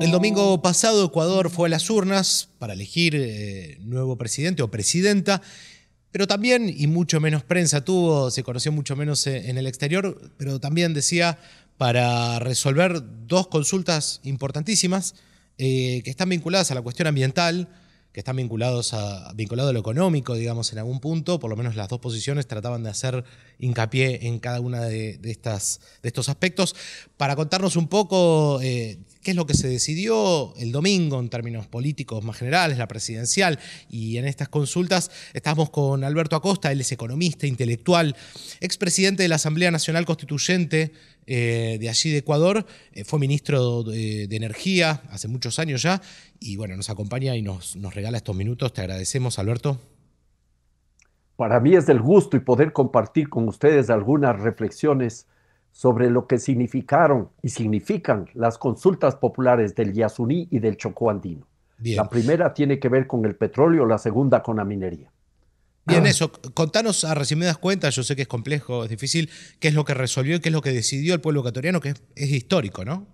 El domingo pasado Ecuador fue a las urnas para elegir eh, nuevo presidente o presidenta, pero también, y mucho menos prensa tuvo, se conoció mucho menos eh, en el exterior, pero también decía para resolver dos consultas importantísimas eh, que están vinculadas a la cuestión ambiental, que están vinculados a, lo económico, digamos, en algún punto, por lo menos las dos posiciones trataban de hacer hincapié en cada una de, de estos aspectos. Para contarnos un poco, qué es lo que se decidió el domingo en términos políticos más generales, la presidencial. Y en estas consultas estamos con Alberto Acosta, él es economista, intelectual, expresidente de la Asamblea Nacional Constituyente eh, de allí de Ecuador, eh, fue ministro de, Energía hace muchos años ya, y bueno, nos acompaña y nos, nos regala estos minutos. Te agradecemos, Alberto. Para mí es del gusto y poder compartir con ustedes algunas reflexiones sobre lo que significaron y significan las consultas populares del Yasuní y del Chocó Andino. La primera tiene que ver con el petróleo, la segunda con la minería. Bien, ah. eso, contanos a resumidas cuentas, yo sé que es complejo, es difícil, qué es lo que resolvió y qué es lo que decidió el pueblo ecuatoriano, que es, es histórico, ¿no?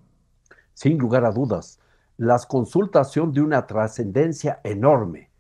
Sin lugar a dudas, las consultas son de una trascendencia enorme.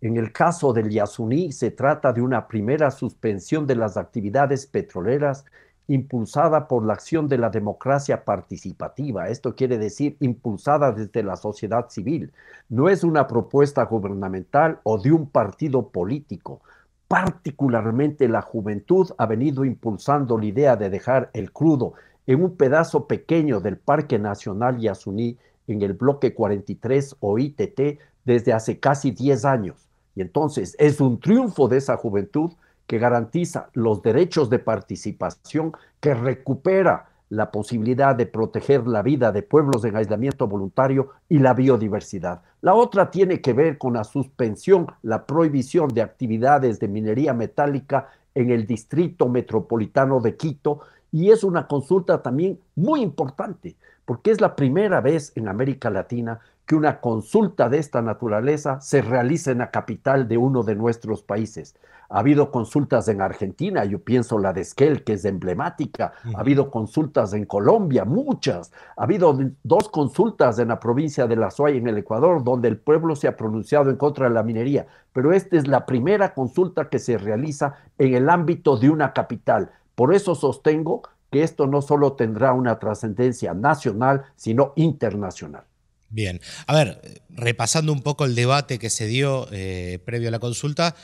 En el caso del Yasuní se trata de una primera suspensión de las actividades petroleras impulsada por la acción de la democracia participativa, esto quiere decir impulsada desde la sociedad civil, no es una propuesta gubernamental o de un partido político. Particularmente la juventud ha venido impulsando la idea de dejar el crudo en un pedazo pequeño del Parque Nacional Yasuní en el bloque 43 o ITT desde hace casi 10 años. Y entonces es un triunfo de esa juventud que garantiza los derechos de participación, que recupera la posibilidad de proteger la vida de pueblos en aislamiento voluntario y la biodiversidad. La otra tiene que ver con la suspensión, la prohibición de actividades de minería metálica en el distrito metropolitano de Quito y es una consulta también muy importante porque es la primera vez en América Latina que una consulta de esta naturaleza se realice en la capital de uno de nuestros países. Ha habido consultas en Argentina, yo pienso la de Esquel, que es emblemática. Ha habido consultas en Colombia, muchas. Ha habido dos consultas en la provincia de La Soya, en el Ecuador, donde el pueblo se ha pronunciado en contra de la minería. Pero esta es la primera consulta que se realiza en el ámbito de una capital. Por eso sostengo que esto no solo tendrá una trascendencia nacional, sino internacional. Bien, a ver, repasando un poco el debate que se dio eh, previo a la consulta,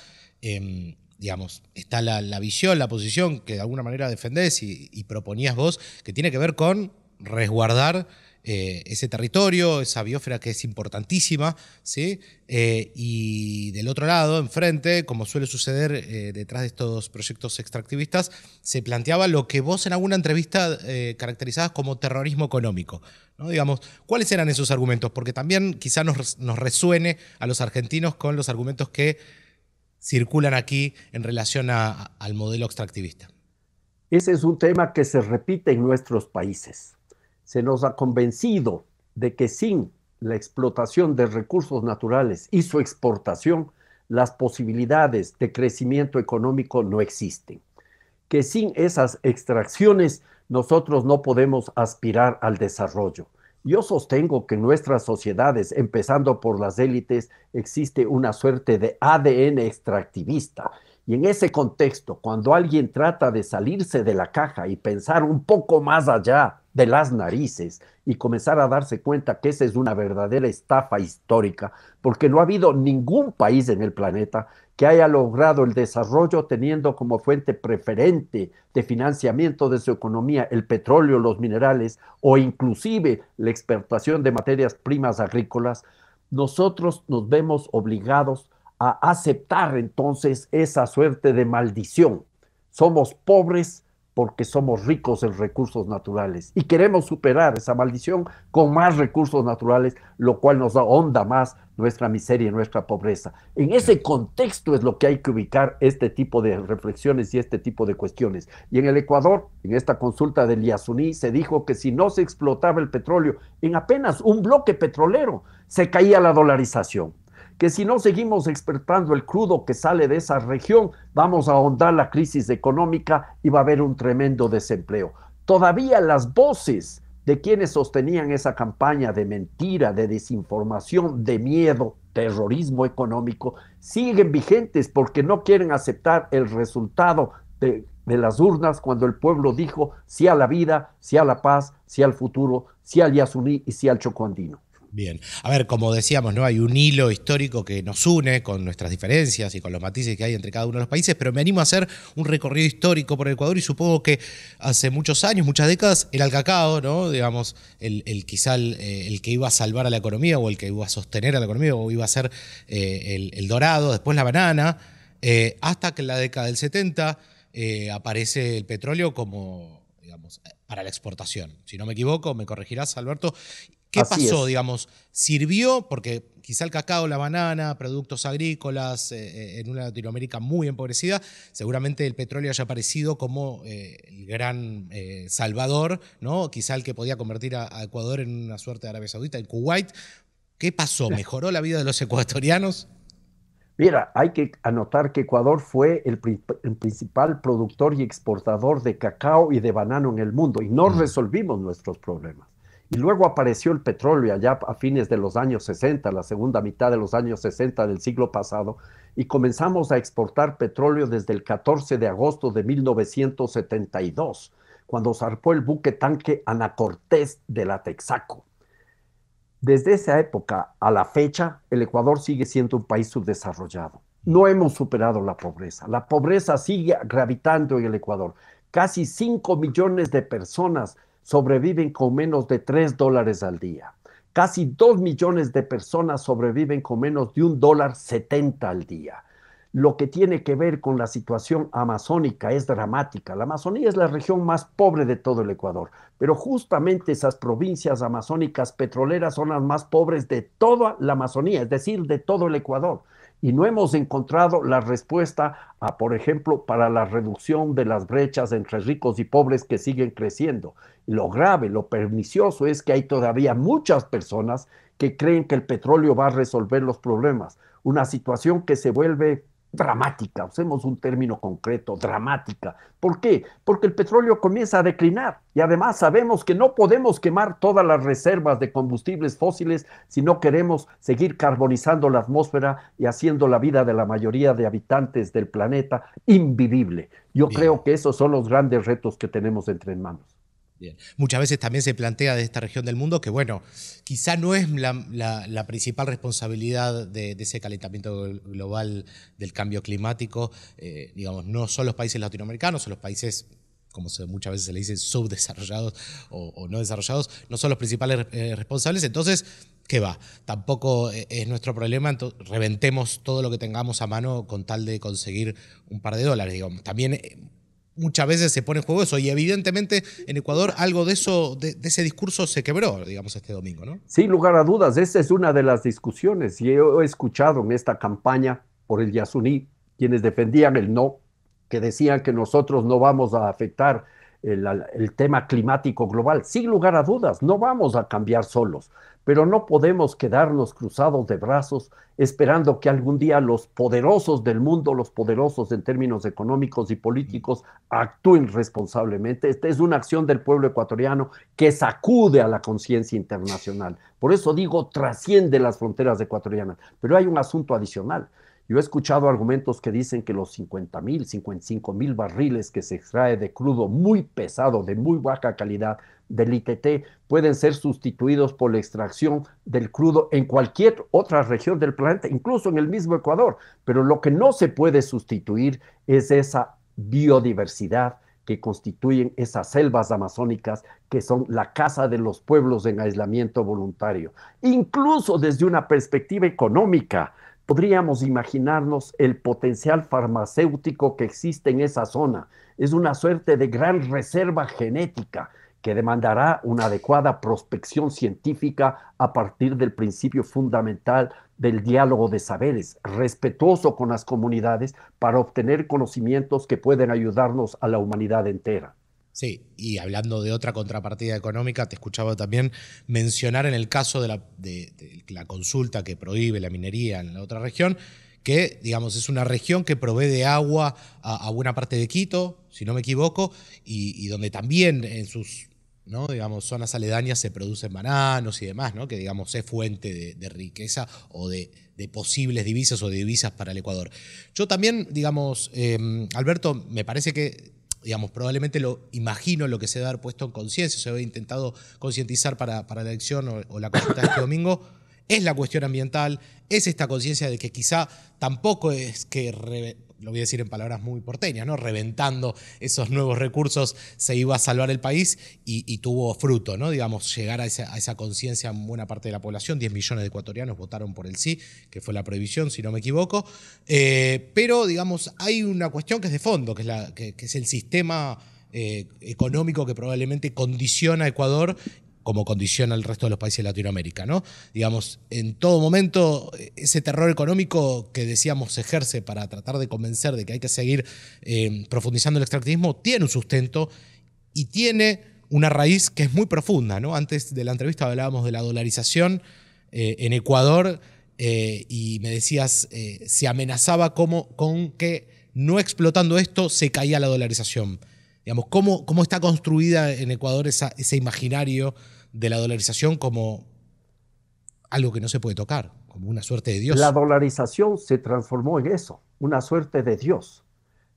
em, digamos, está la, visión, la posición que de alguna manera defendés y, proponías vos, que tiene que ver con resguardar eh, ese territorio, esa biosfera que es importantísima, ¿sí? Eh, y del otro lado, enfrente, como suele suceder eh, detrás de estos proyectos extractivistas, se planteaba lo que vos en alguna entrevista caracterizabas como terrorismo económico. ¿no? Digamos, ¿cuáles eran esos argumentos? Porque también quizás nos, resuene a los argentinos con los argumentos que circulan aquí en relación al modelo extractivista. Ese es un tema que se repite en nuestros países se nos ha convencido de que sin la explotación de recursos naturales y su exportación, las posibilidades de crecimiento económico no existen. Que sin esas extracciones nosotros no podemos aspirar al desarrollo. Yo sostengo que en nuestras sociedades, empezando por las élites, existe una suerte de ADN extractivista y en ese contexto, cuando alguien trata de salirse de la caja y pensar un poco más allá de las narices y comenzar a darse cuenta que esa es una verdadera estafa histórica, porque no ha habido ningún país en el planeta que haya logrado el desarrollo teniendo como fuente preferente de financiamiento de su economía el petróleo, los minerales o inclusive la exportación de materias primas agrícolas, nosotros nos vemos obligados a aceptar entonces esa suerte de maldición. Somos pobres porque somos ricos en recursos naturales y queremos superar esa maldición con más recursos naturales, lo cual nos ahonda más nuestra miseria y nuestra pobreza. En ese contexto es lo que hay que ubicar este tipo de reflexiones y este tipo de cuestiones. Y en el Ecuador, en esta consulta del Yasuní, se dijo que si no se explotaba el petróleo en apenas un bloque petrolero, se caía la dolarización que si no seguimos expertando el crudo que sale de esa región, vamos a ahondar la crisis económica y va a haber un tremendo desempleo. Todavía las voces de quienes sostenían esa campaña de mentira, de desinformación, de miedo, terrorismo económico, siguen vigentes porque no quieren aceptar el resultado de, las urnas cuando el pueblo dijo sí a la vida, sí a la paz, sí al futuro, sí al Yasuní y sí al Chocuandino. Bien. A ver, como decíamos, ¿no? Hay un hilo histórico que nos une con nuestras diferencias y con los matices que hay entre cada uno de los países, pero me animo a hacer un recorrido histórico por Ecuador y supongo que hace muchos años, muchas décadas, era el cacao, ¿no? Digamos, el, el quizá eh, el, que iba a salvar a la economía o el que iba a sostener a la economía o iba a ser eh, el, dorado, después la banana, eh, hasta que en la década del 70 aparece el petróleo como, digamos, para la exportación. Si no me equivoco, me corregirás, Alberto. ¿Qué pasó, digamos? ¿Sirvió? Porque quizá el cacao, la banana, productos agrícolas, eh, eh, en una Latinoamérica muy empobrecida, seguramente el petróleo haya aparecido como eh, el gran salvador, ¿no? Quizá el que podía convertir a, Ecuador en una suerte de Arabia Saudita, en Kuwait. ¿Qué pasó? ¿Mejoró la vida de los ecuatorianos? Mira, hay que anotar que Ecuador fue el, principal productor y exportador de cacao y de banano en el mundo y no mm. resolvimos nuestros problemas. Y luego apareció el petróleo allá a fines de los años 60, la segunda mitad de los años 60 del siglo pasado, y comenzamos a exportar petróleo desde el 14 de agosto de 1972, cuando zarpó el buque tanque Anacortés de la Texaco. Desde esa época a la fecha, el Ecuador sigue siendo un país subdesarrollado. No hemos superado la pobreza. La pobreza sigue gravitando en el Ecuador. Casi 5 millones de personas sobreviven con menos de 3 dólares al día. Casi dos millones de personas sobreviven con menos de un dólar setenta al día. Lo que tiene que ver con la situación amazónica es dramática. La Amazonía es la región más pobre de todo el Ecuador, pero justamente esas provincias amazónicas petroleras son las más pobres de toda la Amazonía, es decir, de todo el Ecuador y no hemos encontrado la respuesta a, por ejemplo, para la reducción de las brechas entre ricos y pobres que siguen creciendo. Lo grave, lo pernicioso es que hay todavía muchas personas que creen que el petróleo va a resolver los problemas, una situación que se vuelve dramática, usemos un término concreto, dramática. ¿Por qué? Porque el petróleo comienza a declinar y además sabemos que no podemos quemar todas las reservas de combustibles fósiles si no queremos seguir carbonizando la atmósfera y haciendo la vida de la mayoría de habitantes del planeta invivible. Yo creo que esos son los grandes retos que tenemos entre manos. Muchas veces también se plantea de esta región del mundo que, bueno, quizá no es la, principal responsabilidad de, ese calentamiento global del cambio climático, eh, digamos, no son los países latinoamericanos, son los países como muchas veces se le dice, subdesarrollados o, no desarrollados, no son los principales eh, responsables. Entonces, ¿qué va? Tampoco eh, es nuestro problema, reventemos todo lo que tengamos a mano con tal de conseguir un par de dólares. Digamos. También muchas veces se pone en juego eso. Y evidentemente en Ecuador algo de eso, de, ese discurso se quebró, digamos, este domingo, ¿no? Sin lugar a dudas, esa es una de las discusiones. Y yo he escuchado en esta campaña por el Yasuní, quienes defendían el no, que decían que nosotros no vamos a afectar el, tema climático global. Sin lugar a dudas, no vamos a cambiar solos, pero no podemos quedarnos cruzados de brazos esperando que algún día los poderosos del mundo, los poderosos en términos económicos y políticos, actúen responsablemente. Esta es una acción del pueblo ecuatoriano que sacude a la conciencia internacional. Por eso digo, trasciende las fronteras ecuatorianas. Pero hay un asunto adicional. Yo he escuchado argumentos que dicen que los 50 mil, 55 mil barriles que se extrae de crudo muy pesado, de muy baja calidad del ITT, pueden ser sustituidos por la extracción del crudo en cualquier otra región del planeta, incluso en el mismo Ecuador. Pero lo que no se puede sustituir es esa biodiversidad que constituyen esas selvas amazónicas que son la casa de los pueblos en aislamiento voluntario. Incluso desde una perspectiva económica, podríamos imaginarnos el potencial farmacéutico que existe en esa zona. Es una suerte de gran reserva genética que demandará una adecuada prospección científica a partir del principio fundamental del diálogo de saberes, respetuoso con las comunidades para obtener conocimientos que pueden ayudarnos a la humanidad entera. Sí, y hablando de otra contrapartida económica, te escuchaba también mencionar en el caso de la, de, la, consulta que prohíbe la minería en la otra región, que digamos es una región que provee de agua a, buena parte de Quito, si no me equivoco, y, donde también en sus ¿no? digamos, zonas aledañas se producen bananos y demás, ¿no? que digamos es fuente de, riqueza o de, posibles divisas o divisas para el Ecuador. Yo también, digamos, em, Alberto, me parece que digamos, probablemente lo imagino lo que se debe haber puesto en conciencia, se ha intentado concientizar para, para, la elección o, la consulta de este domingo, es la cuestión ambiental, es esta conciencia de que quizá tampoco es que lo voy a decir en palabras muy porteñas, ¿no? Reventando esos nuevos recursos, se iba a salvar el país y, tuvo fruto, ¿no? Digamos, llegar a esa, conciencia en buena parte de la población. 10 millones de ecuatorianos votaron por el sí, que fue la prohibición, si no me equivoco. Eh, pero, digamos, hay una cuestión que es de fondo, que es, el sistema eh, económico que probablemente condiciona a Ecuador como condiciona el resto de los países de Latinoamérica, ¿no? Digamos, en todo momento, ese terror económico que decíamos ejerce para tratar de convencer de que hay que seguir eh, profundizando el extractivismo, tiene un sustento y tiene una raíz que es muy profunda, ¿no? Antes de la entrevista hablábamos de la dolarización eh, en Ecuador eh, y me decías, se amenazaba como, con que no explotando esto se caía la dolarización. Digamos, ¿cómo, cómo está construida en Ecuador ese imaginario de la dolarización como algo que no se puede tocar, como una suerte de Dios? La dolarización se transformó en eso, una suerte de Dios.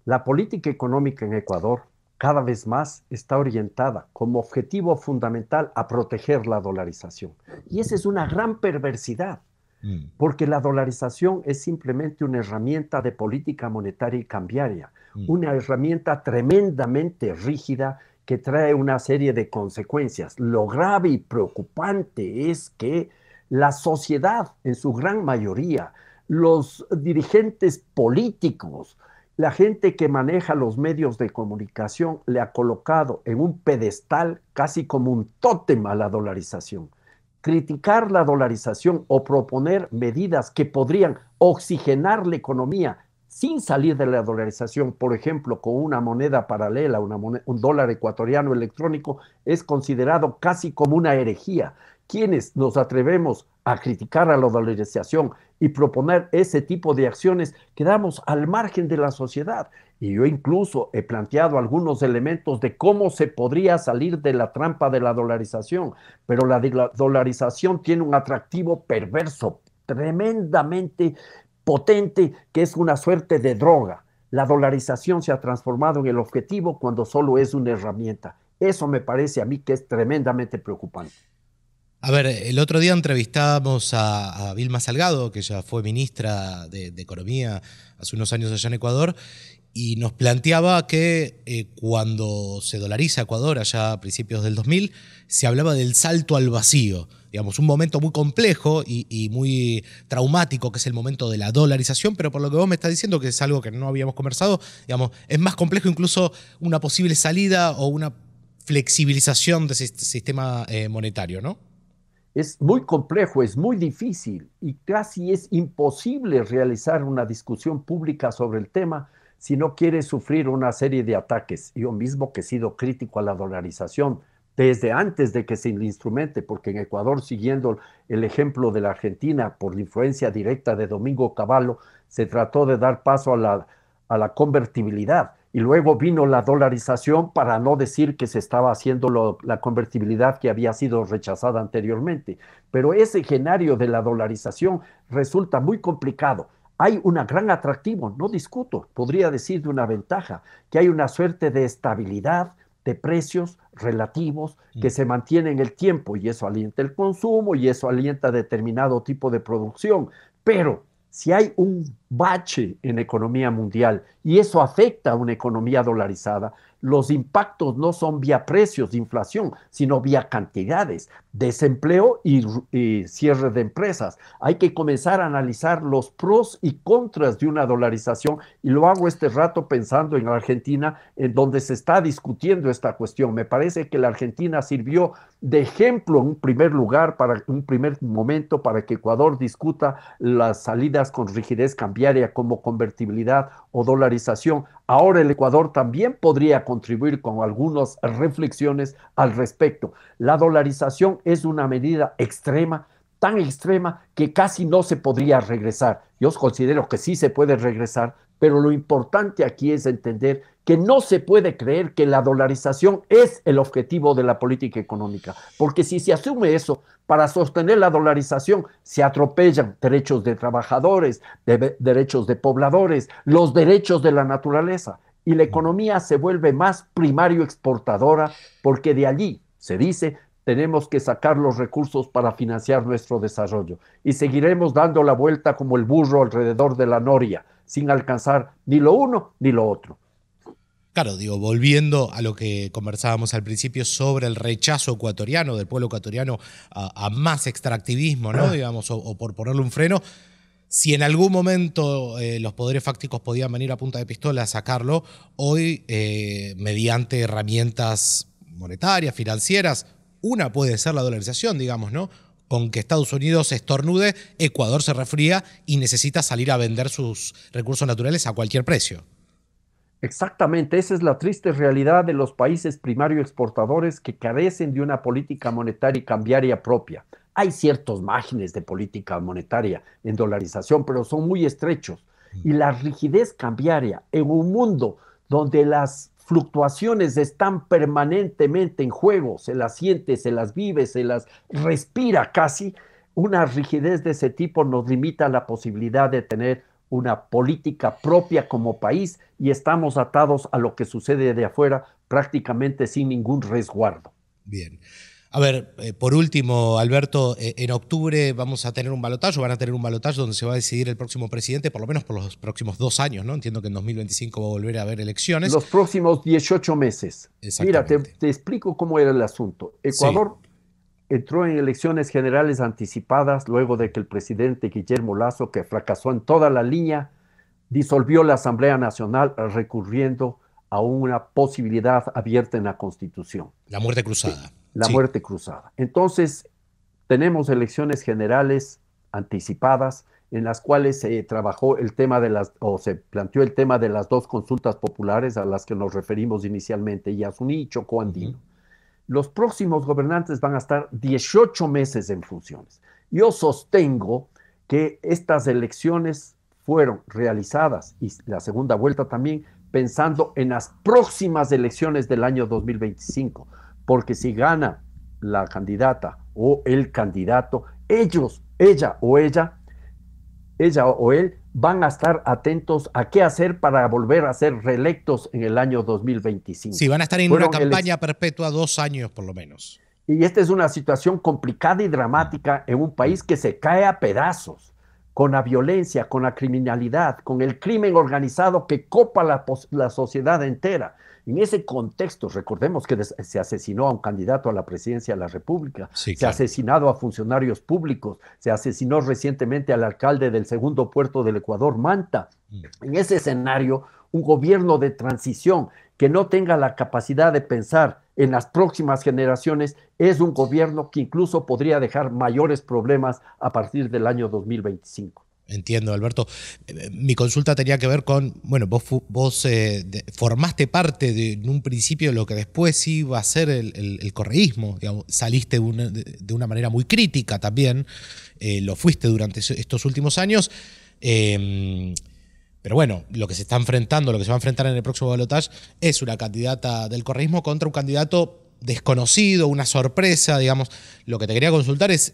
La política económica en Ecuador cada vez más está orientada como objetivo fundamental a proteger la dolarización. Y esa es una gran perversidad, mm. porque la dolarización es simplemente una herramienta de política monetaria y cambiaria Mm. una herramienta tremendamente rígida que trae una serie de consecuencias. Lo grave y preocupante es que la sociedad, en su gran mayoría, los dirigentes políticos, la gente que maneja los medios de comunicación, le ha colocado en un pedestal casi como un tótem a la dolarización. Criticar la dolarización o proponer medidas que podrían oxigenar la economía sin salir de la dolarización, por ejemplo, con una moneda paralela, un dólar ecuatoriano electrónico, es considerado casi como una herejía. Quienes nos atrevemos a criticar a la dolarización y proponer ese tipo de acciones, quedamos al margen de la sociedad. Y yo incluso he planteado algunos elementos de cómo se podría salir de la trampa de la dolarización, pero la, la dolarización tiene un atractivo perverso, tremendamente potente que es una suerte de droga. La dolarización se ha transformado en el objetivo cuando solo es una herramienta. Eso me parece a mí que es tremendamente preocupante. A ver, el otro día entrevistábamos a, Vilma Salgado, que ya fue ministra de, Economía hace unos años allá en Ecuador, y nos planteaba que eh, cuando se dolariza Ecuador allá a principios del 2000, se hablaba del salto al vacío digamos, un momento muy complejo y, muy traumático, que es el momento de la dolarización, pero por lo que vos me estás diciendo, que es algo que no habíamos conversado, digamos, es más complejo incluso una posible salida o una flexibilización de ese sistema eh, monetario, ¿no? Es muy complejo, es muy difícil y casi es imposible realizar una discusión pública sobre el tema si no quiere sufrir una serie de ataques. Yo mismo que he sido crítico a la dolarización, desde antes de que se instrumente, porque en Ecuador, siguiendo el ejemplo de la Argentina por la influencia directa de Domingo Cavallo, se trató de dar paso a la, a la convertibilidad. Y luego vino la dolarización para no decir que se estaba haciendo la convertibilidad que había sido rechazada anteriormente. Pero ese escenario de la dolarización resulta muy complicado. Hay un gran atractivo, no discuto, podría decir de una ventaja, que hay una suerte de estabilidad de precios, relativos que mm. se mantienen en el tiempo y eso alienta el consumo y eso alienta determinado tipo de producción. Pero si hay un bache en economía mundial y eso afecta a una economía dolarizada, los impactos no son vía precios de inflación, sino vía cantidades, desempleo y, cierre de empresas. Hay que comenzar a analizar los pros y contras de una dolarización y lo hago este rato pensando en Argentina, en donde se está discutiendo esta cuestión. Me parece que la Argentina sirvió de ejemplo en un primer lugar, para un primer momento, para que Ecuador discuta las salidas con rigidez cambiaria como convertibilidad o dolarización. Ahora el Ecuador también podría contribuir con algunas reflexiones al respecto. La dolarización es una medida extrema, tan extrema que casi no se podría regresar. Yo considero que sí se puede regresar, pero lo importante aquí es entender que no se puede creer que la dolarización es el objetivo de la política económica, porque si se asume eso, para sostener la dolarización se atropellan derechos de trabajadores, derechos de pobladores, los derechos de la naturaleza, y la economía se vuelve más primario exportadora, porque de allí, se dice, tenemos que sacar los recursos para financiar nuestro desarrollo, y seguiremos dando la vuelta como el burro alrededor de la noria, sin alcanzar ni lo uno ni lo otro. Claro, digo, volviendo a lo que conversábamos al principio sobre el rechazo ecuatoriano, del pueblo ecuatoriano a, más extractivismo, ¿no? Ah. Digamos, o, por ponerle un freno, si en algún momento eh, los poderes fácticos podían venir a punta de pistola a sacarlo, hoy, eh, mediante herramientas monetarias, financieras, una puede ser la dolarización, digamos, ¿no? con que Estados Unidos estornude, Ecuador se refría y necesita salir a vender sus recursos naturales a cualquier precio. Exactamente, esa es la triste realidad de los países primario exportadores que carecen de una política monetaria y cambiaria propia. Hay ciertos márgenes de política monetaria en dolarización, pero son muy estrechos. Y la rigidez cambiaria en un mundo donde las fluctuaciones están permanentemente en juego, se las siente, se las vive, se las respira casi, una rigidez de ese tipo nos limita la posibilidad de tener una política propia como país y estamos atados a lo que sucede de afuera prácticamente sin ningún resguardo. Bien. A ver, eh, por último, Alberto, eh, en octubre vamos a tener un balotaje, van a tener un balotaje donde se va a decidir el próximo presidente, por lo menos por los próximos dos años, ¿no? Entiendo que en 2025 va a volver a haber elecciones. Los próximos 18 meses. Mira, te, explico cómo era el asunto. Ecuador entró en elecciones generales anticipadas luego de que el presidente Guillermo Lazo, que fracasó en toda la línea, disolvió la Asamblea Nacional recurriendo a una posibilidad abierta en la Constitución. La muerte cruzada. La muerte cruzada. Entonces, tenemos elecciones generales anticipadas en las cuales se trabajó el tema de las, o se planteó el tema de las dos consultas populares a las que nos referimos inicialmente, Yasuní y Chocó Andino los próximos gobernantes van a estar 18 meses en funciones. Yo sostengo que estas elecciones fueron realizadas y la segunda vuelta también pensando en las próximas elecciones del año 2025, porque si gana la candidata o el candidato, ellos, ella o ella ella o él van a estar atentos a qué hacer para volver a ser reelectos en el año 2025. Sí, van a estar en una campaña perpetua dos años por lo menos. Y esta es una situación complicada y dramática en un país que se cae a pedazos con la violencia, con la criminalidad, con el crimen organizado que copa la, la sociedad entera. En ese contexto, recordemos que se asesinó a un candidato a la presidencia de la República, se ha asesinado a funcionarios públicos, se asesinó recientemente al alcalde del segundo puerto del Ecuador, Manta. Mm. En ese escenario, un gobierno de transición que no tenga la capacidad de pensar en las próximas generaciones es un gobierno que incluso podría dejar mayores problemas a partir del año 2025. Entiendo, Alberto. Eh, eh, mi consulta tenía que ver con, bueno, vos, eh, formaste parte de en un principio de lo que después iba a ser el, correísmo. saliste de una manera muy crítica también, lo fuiste durante estos últimos años. Em, pero bueno, lo que se está enfrentando, lo que se va a enfrentar en el próximo balotaje es una candidata del correísmo contra un candidato desconocido, una sorpresa, digamos. Lo que te quería consultar es,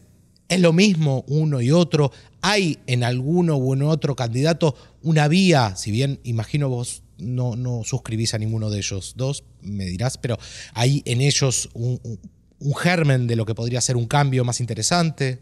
¿Es lo mismo uno y otro? ¿Hay en alguno o en otro candidato una vía, si bien imagino vos no, no suscribís a ninguno de ellos dos, me dirás, pero hay en ellos un germen de lo que podría ser un cambio más interesante?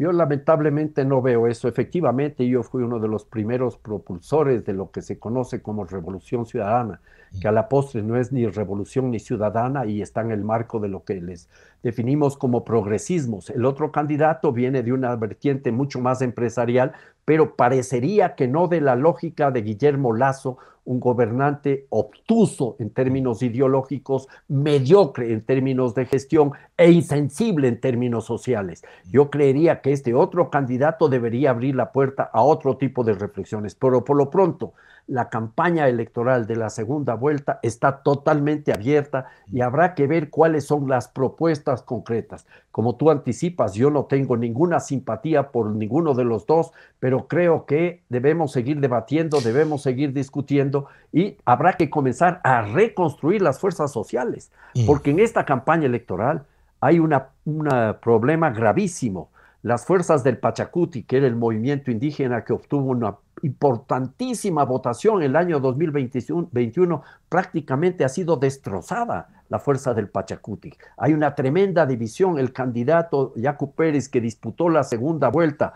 Yo lamentablemente no veo eso. Efectivamente, yo fui uno de los primeros propulsores de lo que se conoce como revolución ciudadana, que a la postre no es ni revolución ni ciudadana y está en el marco de lo que les definimos como progresismos. El otro candidato viene de una vertiente mucho más empresarial, pero parecería que no de la lógica de Guillermo Lazo, un gobernante obtuso en términos ideológicos, mediocre en términos de gestión e insensible en términos sociales. Yo creería que este otro candidato debería abrir la puerta a otro tipo de reflexiones, pero por lo pronto la campaña electoral de la segunda vuelta está totalmente abierta y mm. habrá que ver cuáles son las propuestas concretas. Como tú anticipas, yo no tengo ninguna simpatía por ninguno de los dos, pero creo que debemos seguir debatiendo, debemos seguir discutiendo y habrá que comenzar a reconstruir las fuerzas sociales, mm. porque en esta campaña electoral hay un problema gravísimo. Las fuerzas del Pachacuti, que era el movimiento indígena que obtuvo una importantísima votación el año 2021 prácticamente ha sido destrozada la fuerza del Pachacuti. Hay una tremenda división. El candidato Yacu Pérez que disputó la segunda vuelta,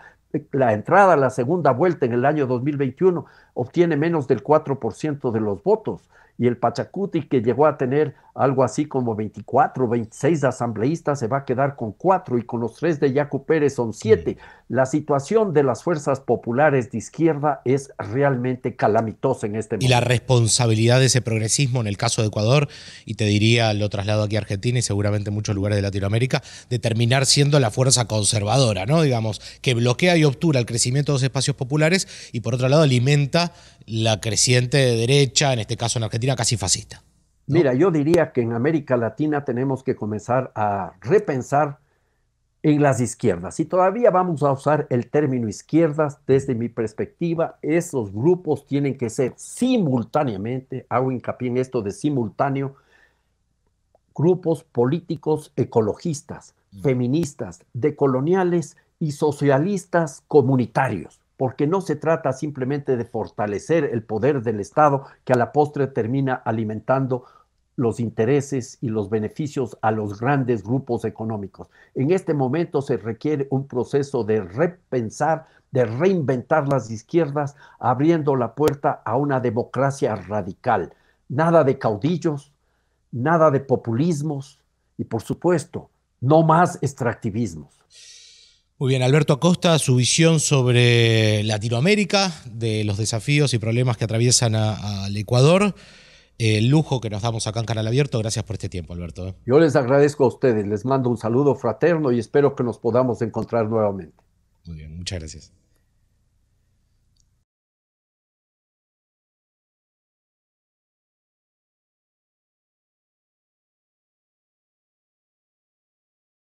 la entrada a la segunda vuelta en el año 2021, obtiene menos del 4% de los votos. Y el Pachacuti que llegó a tener algo así como 24, 26 asambleístas, se va a quedar con cuatro y con los tres de Yacu Pérez son mm. siete. La situación de las fuerzas populares de izquierda es realmente calamitosa en este momento. Y la responsabilidad de ese progresismo en el caso de Ecuador, y te diría, lo traslado aquí a Argentina y seguramente muchos lugares de Latinoamérica, de terminar siendo la fuerza conservadora, ¿no? Digamos, que bloquea y obtura el crecimiento de los espacios populares y por otro lado alimenta la creciente derecha, en este caso en Argentina casi fascista. Mira, yo diría que en América Latina tenemos que comenzar a repensar en las izquierdas. Y todavía vamos a usar el término izquierdas, desde mi perspectiva, esos grupos tienen que ser simultáneamente, hago hincapié en esto de simultáneo, grupos políticos ecologistas, mm. feministas, decoloniales y socialistas comunitarios porque no se trata simplemente de fortalecer el poder del Estado, que a la postre termina alimentando los intereses y los beneficios a los grandes grupos económicos. En este momento se requiere un proceso de repensar, de reinventar las izquierdas, abriendo la puerta a una democracia radical. Nada de caudillos, nada de populismos y, por supuesto, no más extractivismos. Muy bien, Alberto Acosta, su visión sobre Latinoamérica, de los desafíos y problemas que atraviesan al Ecuador. El lujo que nos damos acá en Canal Abierto. Gracias por este tiempo, Alberto. ¿eh? Yo les agradezco a ustedes, les mando un saludo fraterno y espero que nos podamos encontrar nuevamente. Muy bien, muchas gracias.